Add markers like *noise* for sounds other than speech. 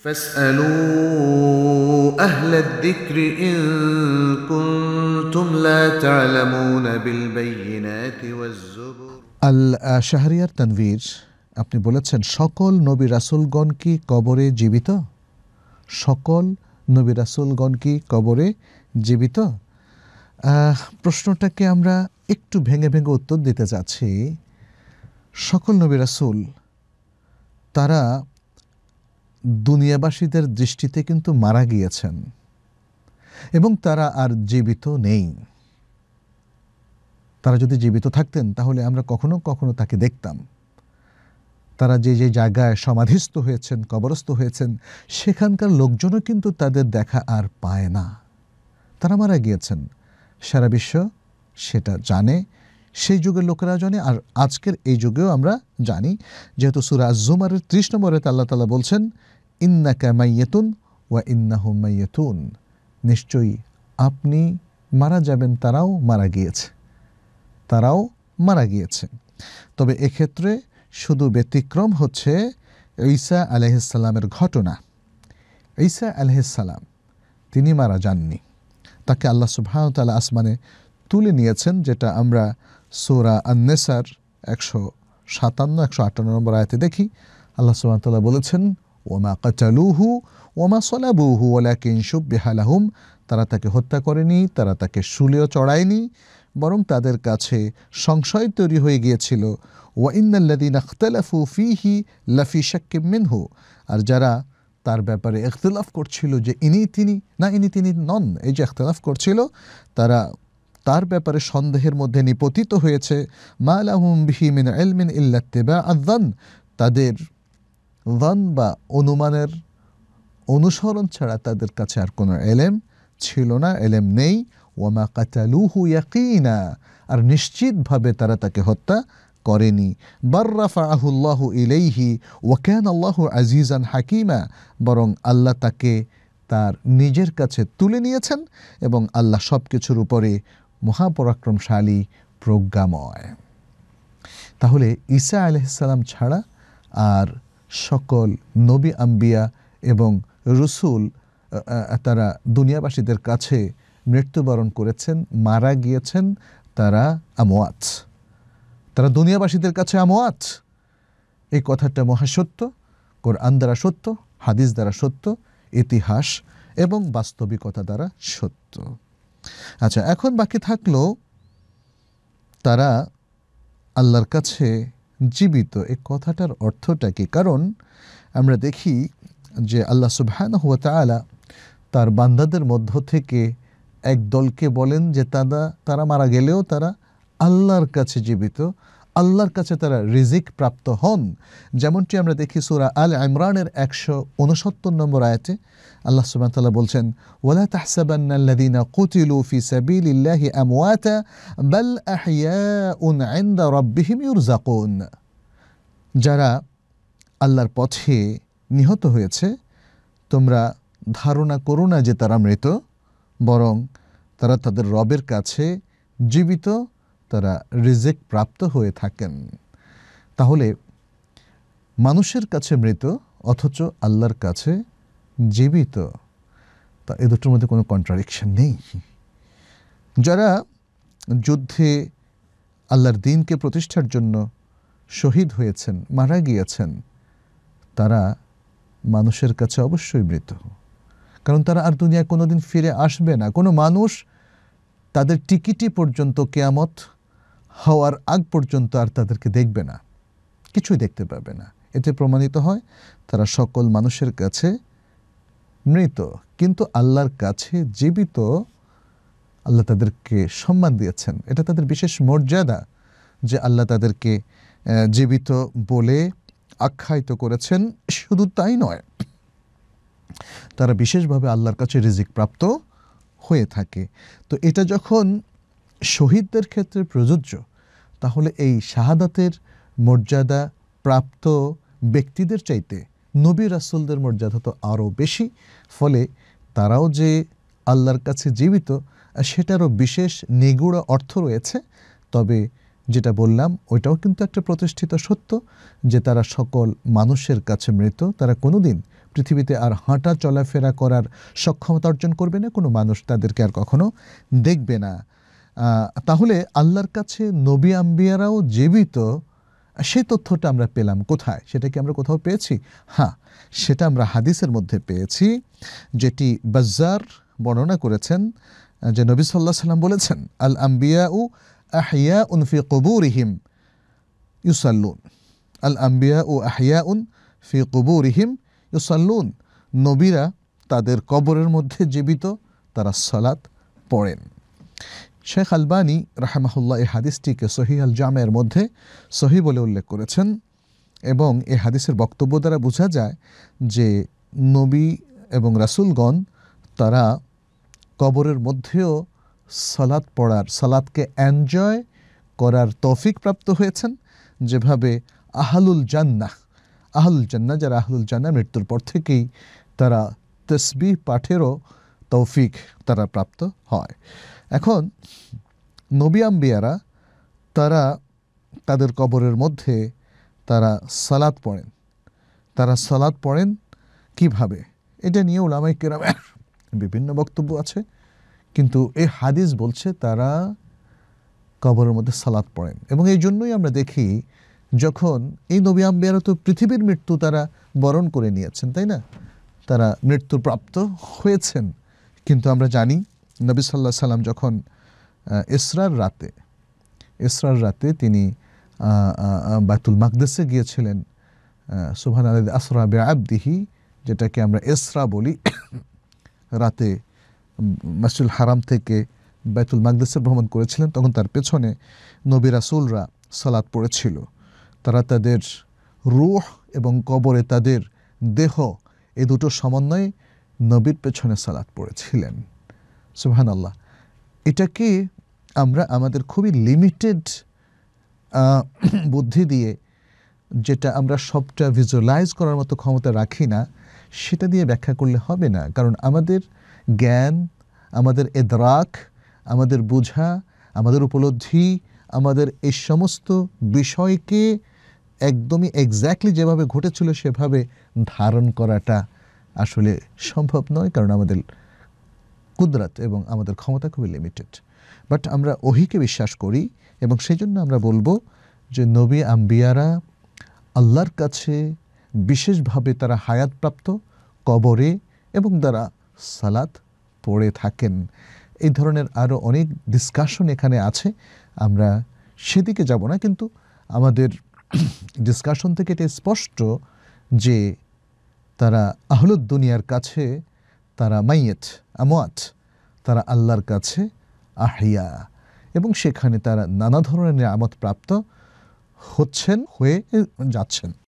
فاسألوا أهل الذكر إن كنتم لا تعلمون بالبينات والزبر আল-শাহরিয়ার তানভীর আপনি বলেছেন সকল নবী রাসুলগণ কি কবরে জীবিত সকল নবী রাসুলগণ কি কবরে জীবিত প্রশ্নটাকে আমরা একটু ভেঙে ভেঙে উত্তর দিতে যাচ্ছি সকল নবী রাসুল তারা দুনিয়াবাসীদের দৃষ্টিতে কিন্তু মারা গিয়েছেন এবং তারা আর জীবিত নেই তারা যদি জীবিত থাকতেন তাহলে আমরা কখনো কখনো তাকে দেখতাম তারা যে যে জায়গায় সমাধিস্থ হয়েছেন কবরস্থ হয়েছেন সেখানকার লোকজনও কিন্তু তাদের দেখা আর পায় না তারা মারা গিয়েছেন সারা বিশ্ব সেটা জানে সেই যুগের লোকেরা জানে আর আজকের এই যুগেও আমরা জানি যেহেতু সুরাজ জুমারের ত্রিশ নম্বরে তাল্লা তালা বলছেন ইন্নাকা মাইয়েতুন ওয়া ইন্নাহু মাইয়েতুন নিশ্চয়ই আপনি মারা যাবেন তারাও মারা গিয়েছে তারাও মারা গিয়েছে তবে এক্ষেত্রে শুধু ব্যতিক্রম হচ্ছে ঈসা আলহিসাল্লামের ঘটনা ঈসা আলহিসাল্লাম তিনি মারা যাননি তাকে আল্লাহ সুবাহতালা আসমানে তুলে নিয়েছেন যেটা আমরা সোরা আন্নেসার একশো সাতান্ন একশো আটান্ন নম্বর আয়তে দেখি আল্লাহ সুবাহতাল্লাহ বলেছেন ওমা কাচালুহু ওমা সলাবুহু ওলাকিন সুব্বিহালাহুম তারা তাকে হত্যা করেনি তারা তাকে শুলেও চড়ায়নি বরং তাদের কাছে সংশয় তৈরি হয়ে গিয়েছিল ওয়াইন্নাল্লাদিন আখতালাফু ফিহি লাফি শাক্কিম মিনহু আর যারা তার ব্যাপারে এখতলাফ করছিল যে ইনি তিনি না ইনি তিনি নন এই যে এখতলাফ করছিল তারা তার ব্যাপারে সন্দেহের মধ্যে নিপতিত হয়েছে মা আলাহুম বিহি মিন এলমিন ইল্লাত্তেবা আদান তাদের ধন বা অনুমানের অনুসরণ ছাড়া তাদের কাছে আর কোনো এলেম ছিল না এলেম নেই ওয়ামা কাতালুহু ইয়াকিনা আর নিশ্চিতভাবে তারা তাকে হত্যা করেনি বর্রাফা আহুল্লাহ ইলেইহি ওয়াকান আল্লাহ আজিজান হাকিমা বরং আল্লাহ তাকে তার নিজের কাছে তুলে নিয়েছেন এবং আল্লাহ সব কিছুর উপরে মহাপরাক্রমশালী প্রজ্ঞাময় তাহলে ঈসা আলহিসাল্লাম ছাড়া আর সকল নবী আম্বিয়া এবং রসুল তারা দুনিয়াবাসীদের কাছে মৃত্যুবরণ করেছেন মারা গিয়েছেন তারা আমোয়াত তারা দুনিয়াবাসীদের কাছে আমোয়াত এই কথাটা মহাসত্য কোরআন দ্বারা সত্য হাদিস দ্বারা সত্য ইতিহাস এবং বাস্তবিকতা দ্বারা সত্য আচ্ছা এখন বাকি থাকলো তারা আল্লাহর কাছে জীবিত এ কথাটার অর্থটা কি কারণ আমরা দেখি যে আল্লাহ সুবহান হুয়া তালা তার বান্দাদের মধ্য থেকে এক দলকে বলেন যে তারা তারা মারা গেলেও তারা আল্লাহর কাছে জীবিত আল্লাহর কাছে তারা রিজিক প্রাপ্ত হন যেমনটি আমরা দেখি সুরা আল ইমরানের একশো উনসত্তর নম্বর আয়াতে আল্লাহ সুবহান তাআলা বলছেন ওয়ালা তাহসাবান্না কুতিলু ফি সাবিলিল্লাহি আমওয়াতা বাল আহইয়াউন ইনদা রাব্বিহিম ইউরযাকুন যারা আল্লাহর পথে নিহত হয়েছে তোমরা ধারণা করো না যে তারা মৃত বরং তারা তাদের রবের কাছে জীবিত তারা রিজেক্ট প্রাপ্ত হয়ে থাকেন তাহলে মানুষের কাছে মৃত অথচ আল্লাহর কাছে জীবিত তা এ দুটোর মধ্যে কোনো কন্ট্রাডিকশান নেই যারা যুদ্ধে আল্লাহর দিনকে প্রতিষ্ঠার জন্য শহীদ হয়েছেন মারা গিয়েছেন তারা মানুষের কাছে অবশ্যই মৃত কারণ তারা আর দুনিয়ায় কোনো দিন ফিরে আসবে না কোনো মানুষ তাদের টিকিটি পর্যন্ত কেয়ামত হওয়ার আগ পর্যন্ত আর তাদেরকে দেখবে না কিছুই দেখতে পাবে না এতে প্রমাণিত হয় তারা সকল মানুষের কাছে মৃত কিন্তু আল্লাহর কাছে জীবিত আল্লাহ তাদেরকে সম্মান দিয়েছেন এটা তাদের বিশেষ মর্যাদা যে আল্লাহ তাদেরকে জীবিত বলে আখ্যায়িত করেছেন শুধু তাই নয় তারা বিশেষভাবে আল্লাহর কাছে রিজিক প্রাপ্ত হয়ে থাকে তো এটা যখন শহীদদের ক্ষেত্রে প্রযোজ্য তাহলে এই শাহাদাতের মর্যাদা প্রাপ্ত ব্যক্তিদের চাইতে নবী রাসুলদের মর্যাদা তো আরও বেশি ফলে তারাও যে আল্লাহর কাছে জীবিত সেটারও বিশেষ নিগুড়া অর্থ রয়েছে তবে যেটা বললাম ওইটাও কিন্তু একটা প্রতিষ্ঠিত সত্য যে তারা সকল মানুষের কাছে মৃত তারা কোনো দিন পৃথিবীতে আর হাঁটা চলাফেরা করার সক্ষমতা অর্জন করবে না কোনো মানুষ তাদেরকে আর কখনো দেখবে না তাহলে আল্লাহর কাছে নবী আম্বিয়ারাও জীবিত সেই তথ্যটা আমরা পেলাম কোথায় সেটা কি আমরা কোথাও পেয়েছি হ্যাঁ সেটা আমরা হাদিসের মধ্যে পেয়েছি যেটি বাজ্জার বর্ণনা করেছেন যে নবী সাল্লাহ সাল্লাম বলেছেন আল আম্বিয়া উ আহিয়া উনফি কবু রিহিম ইউসাল্লুন আল আম্বিয়া ও আহিয়া উন ফি কবু ইহিম ইউসাল্লুন নবীরা তাদের কবরের মধ্যে জীবিত তারা সালাত পড়েন শেখ আলবানী রাহমাহুল্লাহ এই হাদিসটিকে সহি আল জামের মধ্যে সহি বলে উল্লেখ করেছেন এবং এ হাদিসের বক্তব্য দ্বারা বোঝা যায় যে নবী এবং রাসুলগণ তারা কবরের মধ্যেও সালাদ পড়ার সালাদকে এনজয় করার তৌফিক প্রাপ্ত হয়েছেন যেভাবে আহালুল জান্নাহ আহলুল জান্না যারা আহলুল জান্না মৃত্যুর পর থেকেই তারা তসবি পাঠেরও তৌফিক তারা প্রাপ্ত হয় এখন নবী আম্বিয়ারা তারা তাদের কবরের মধ্যে তারা সালাদ পড়েন তারা সালাদ পড়েন কিভাবে এটা নিয়ে ওলামাই কেরাম *coughs* বিভিন্ন বক্তব্য আছে কিন্তু এই হাদিস বলছে তারা কবরের মধ্যে সালাদ পড়েন এবং এই জন্যই আমরা দেখি যখন এই নবী আম্বিয়ারা তো পৃথিবীর মৃত্যু তারা বরণ করে নিয়েছেন তাই না তারা মৃত্যুপ্রাপ্ত হয়েছেন কিন্তু আমরা জানি নবী সাল্লাহ সাল্লাম যখন এসরার রাতে এসরার রাতে তিনি বাতুল মাকদেসে গিয়েছিলেন সুহান আলী আসরা বে আবদিহি যেটাকে আমরা এসরা বলি রাতে মাসুল হারাম থেকে বাইতুল মাকদেসে ভ্রমণ করেছিলেন তখন তার পেছনে নবী রাসুলরা সালাদ পড়েছিল তারা তাদের রুহ এবং কবরে তাদের দেহ এ দুটো সমন্বয়ে নবীর পেছনে সালাদ পড়েছিলেন সুহান আল্লাহ এটাকে আমরা আমাদের খুবই লিমিটেড বুদ্ধি দিয়ে যেটা আমরা সবটা ভিজুয়ালাইজ করার মতো ক্ষমতা রাখি না সেটা দিয়ে ব্যাখ্যা করলে হবে না কারণ আমাদের জ্ঞান আমাদের এদরাক আমাদের বোঝা আমাদের উপলব্ধি আমাদের এই সমস্ত বিষয়কে একদমই এক্স্যাক্টলি যেভাবে ঘটেছিল সেভাবে ধারণ করাটা আসলে সম্ভব নয় কারণ আমাদের কুদরাত এবং আমাদের ক্ষমতা খুবই লিমিটেড বাট আমরা ওহিকে বিশ্বাস করি এবং সেই জন্য আমরা বলবো যে নবী আম্বিয়ারা আল্লাহর কাছে বিশেষভাবে তারা হায়াতপ্রাপ্ত কবরে এবং তারা সালাত পড়ে থাকেন এই ধরনের আরও অনেক ডিসকাশন এখানে আছে আমরা সেদিকে যাব না কিন্তু আমাদের ডিসকাশন থেকে এটা স্পষ্ট যে তারা আহলুদ্দুনিয়ার দুনিয়ার কাছে তারা মাইয়েত আমোয়াত তারা আল্লাহর কাছে আহিয়া এবং সেখানে তারা নানা ধরনের আমত প্রাপ্ত হচ্ছেন হয়ে যাচ্ছেন